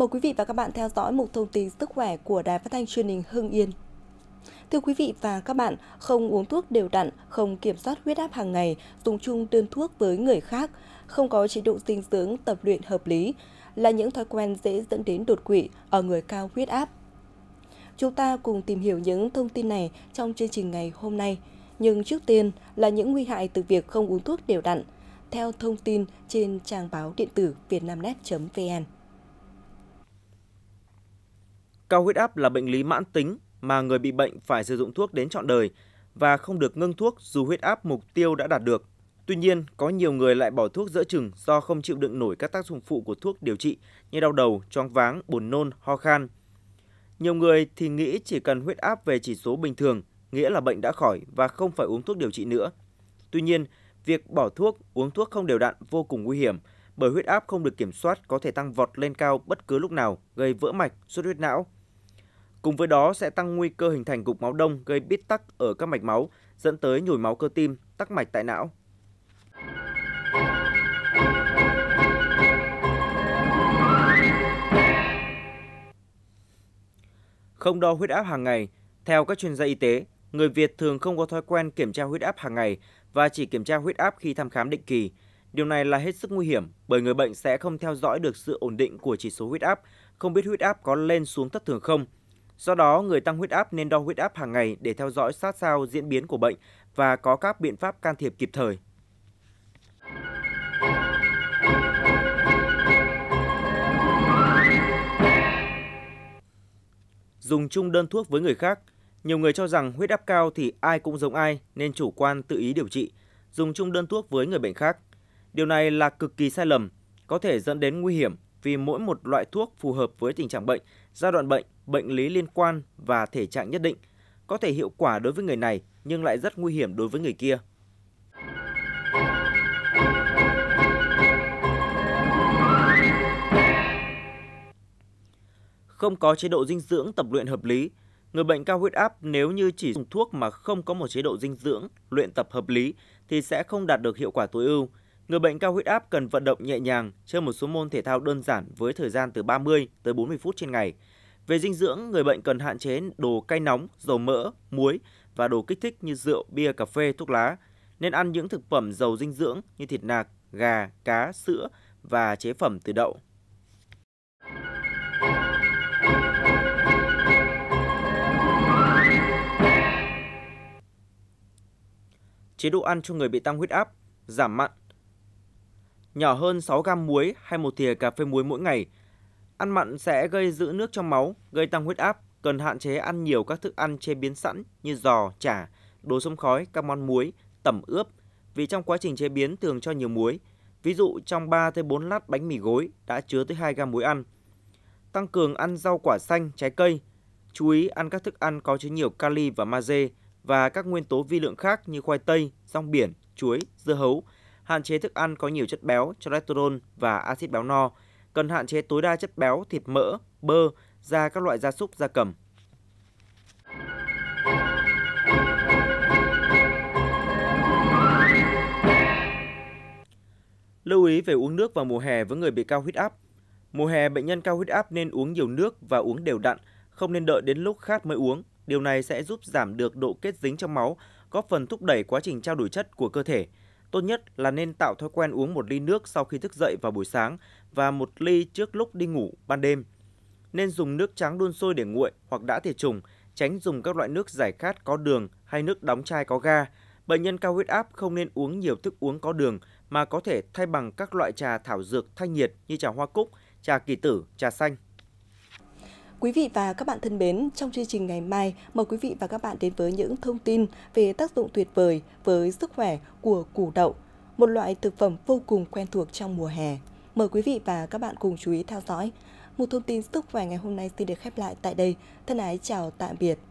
Mời quý vị và các bạn theo dõi một thông tin sức khỏe của Đài Phát thanh Truyền hình Hưng Yên. Thưa quý vị và các bạn, không uống thuốc đều đặn, không kiểm soát huyết áp hàng ngày, dùng chung đơn thuốc với người khác, không có chế độ dinh dưỡng, tập luyện hợp lý là những thói quen dễ dẫn đến đột quỵ ở người cao huyết áp. Chúng ta cùng tìm hiểu những thông tin này trong chương trình ngày hôm nay. Nhưng trước tiên là những nguy hại từ việc không uống thuốc đều đặn, theo thông tin trên trang báo điện tử vietnamnet.vn. Cao huyết áp là bệnh lý mãn tính mà người bị bệnh phải sử dụng thuốc đến trọn đời và không được ngưng thuốc dù huyết áp mục tiêu đã đạt được. Tuy nhiên, có nhiều người lại bỏ thuốc giữa chừng do không chịu đựng nổi các tác dụng phụ của thuốc điều trị như đau đầu, choáng váng, buồn nôn, ho khan. Nhiều người thì nghĩ chỉ cần huyết áp về chỉ số bình thường, nghĩa là bệnh đã khỏi và không phải uống thuốc điều trị nữa. Tuy nhiên, việc bỏ thuốc, uống thuốc không đều đặn vô cùng nguy hiểm bởi huyết áp không được kiểm soát có thể tăng vọt lên cao bất cứ lúc nào, gây vỡ mạch, xuất huyết não, Cùng với đó sẽ tăng nguy cơ hình thành cục máu đông gây bít tắc ở các mạch máu, dẫn tới nhồi máu cơ tim, tắc mạch tại não. Không đo huyết áp hàng ngày, theo các chuyên gia y tế, người Việt thường không có thói quen kiểm tra huyết áp hàng ngày và chỉ kiểm tra huyết áp khi thăm khám định kỳ. Điều này là hết sức nguy hiểm bởi người bệnh sẽ không theo dõi được sự ổn định của chỉ số huyết áp, không biết huyết áp có lên xuống thất thường không – Do đó, người tăng huyết áp nên đo huyết áp hàng ngày để theo dõi sát sao diễn biến của bệnh và có các biện pháp can thiệp kịp thời. Dùng chung đơn thuốc với người khác, nhiều người cho rằng huyết áp cao thì ai cũng giống ai nên chủ quan tự ý điều trị, dùng chung đơn thuốc với người bệnh khác. Điều này là cực kỳ sai lầm, có thể dẫn đến nguy hiểm vì mỗi một loại thuốc phù hợp với tình trạng bệnh, giai đoạn bệnh bệnh lý liên quan và thể trạng nhất định, có thể hiệu quả đối với người này nhưng lại rất nguy hiểm đối với người kia. Không có chế độ dinh dưỡng tập luyện hợp lý, người bệnh cao huyết áp nếu như chỉ dùng thuốc mà không có một chế độ dinh dưỡng, luyện tập hợp lý thì sẽ không đạt được hiệu quả tối ưu. Người bệnh cao huyết áp cần vận động nhẹ nhàng, chơi một số môn thể thao đơn giản với thời gian từ 30 tới 40 phút trên ngày về dinh dưỡng, người bệnh cần hạn chế đồ cay nóng, dầu mỡ, muối và đồ kích thích như rượu, bia, cà phê, thuốc lá. Nên ăn những thực phẩm giàu dinh dưỡng như thịt nạc, gà, cá, sữa và chế phẩm từ đậu. Chế độ ăn cho người bị tăng huyết áp, giảm mặn. Nhỏ hơn 6 gam muối hay một thìa cà phê muối mỗi ngày – Ăn mặn sẽ gây giữ nước trong máu, gây tăng huyết áp, cần hạn chế ăn nhiều các thức ăn chế biến sẵn như giò, chả, đồ sông khói, các món muối, tẩm ướp vì trong quá trình chế biến thường cho nhiều muối. Ví dụ trong 3 tới 4 lát bánh mì gối đã chứa tới 2 gam muối ăn. Tăng cường ăn rau quả xanh, trái cây. Chú ý ăn các thức ăn có chứa nhiều kali và magie và các nguyên tố vi lượng khác như khoai tây, rong biển, chuối, dưa hấu. Hạn chế thức ăn có nhiều chất béo, cholesterol và axit béo no cần hạn chế tối đa chất béo, thịt mỡ, bơ, da các loại gia súc, gia cầm. Lưu ý về uống nước vào mùa hè với người bị cao huyết áp. Mùa hè bệnh nhân cao huyết áp nên uống nhiều nước và uống đều đặn, không nên đợi đến lúc khát mới uống. Điều này sẽ giúp giảm được độ kết dính trong máu, góp phần thúc đẩy quá trình trao đổi chất của cơ thể, Tốt nhất là nên tạo thói quen uống một ly nước sau khi thức dậy vào buổi sáng và một ly trước lúc đi ngủ ban đêm. Nên dùng nước trắng đun sôi để nguội hoặc đã tiệt trùng, tránh dùng các loại nước giải khát có đường hay nước đóng chai có ga. Bệnh nhân cao huyết áp không nên uống nhiều thức uống có đường mà có thể thay bằng các loại trà thảo dược thanh nhiệt như trà hoa cúc, trà kỳ tử, trà xanh, Quý vị và các bạn thân mến, trong chương trình ngày mai, mời quý vị và các bạn đến với những thông tin về tác dụng tuyệt vời với sức khỏe của củ đậu, một loại thực phẩm vô cùng quen thuộc trong mùa hè. Mời quý vị và các bạn cùng chú ý theo dõi. Một thông tin sức khỏe ngày hôm nay xin được khép lại tại đây. Thân ái chào tạm biệt.